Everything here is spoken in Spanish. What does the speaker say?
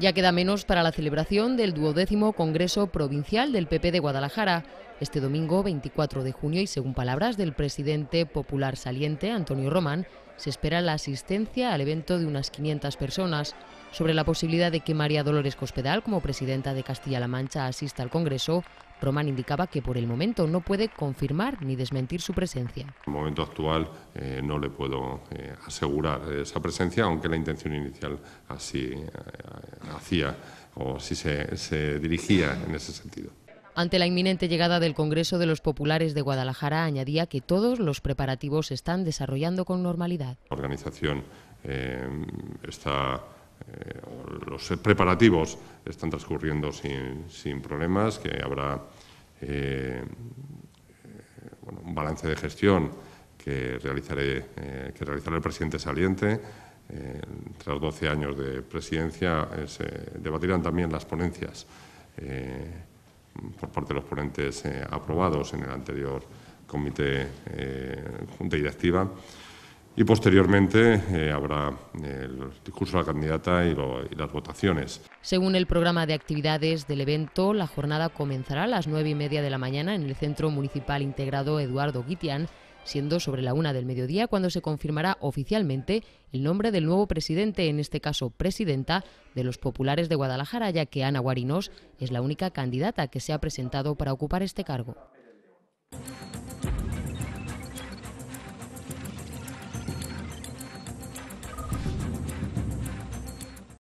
Ya queda menos para la celebración del duodécimo Congreso Provincial del PP de Guadalajara, este domingo 24 de junio y según palabras del presidente popular saliente, Antonio Román, se espera la asistencia al evento de unas 500 personas. Sobre la posibilidad de que María Dolores Cospedal, como presidenta de Castilla-La Mancha, asista al Congreso, Román indicaba que por el momento no puede confirmar ni desmentir su presencia. En el momento actual eh, no le puedo eh, asegurar esa presencia, aunque la intención inicial así, eh, hacía o si se, dirigía en ese sentido. Ante la inminente llegada del Congreso de los Populares de Guadalajara, añadía que todos los preparativos se están desarrollando con normalidad. La organización eh, está, eh, los preparativos están transcurriendo sin, problemas, que habrá eh, un balance de gestión que realizaré, que realizará el presidente saliente eh, tras 12 años de presidencia, eh, se debatirán también las ponencias eh, por parte de los ponentes aprobados en el anterior comité junta directiva. Y posteriormente habrá el discurso de la candidata y, las votaciones. Según el programa de actividades del evento, la jornada comenzará a las nueve y media de la mañana en el Centro Municipal Integrado Eduardo Guitián siendo sobre la una del mediodía cuando se confirmará oficialmente el nombre del nuevo presidente, en este caso presidenta, de los populares de Guadalajara, ya que Ana Guarinos es la única candidata que se ha presentado para ocupar este cargo.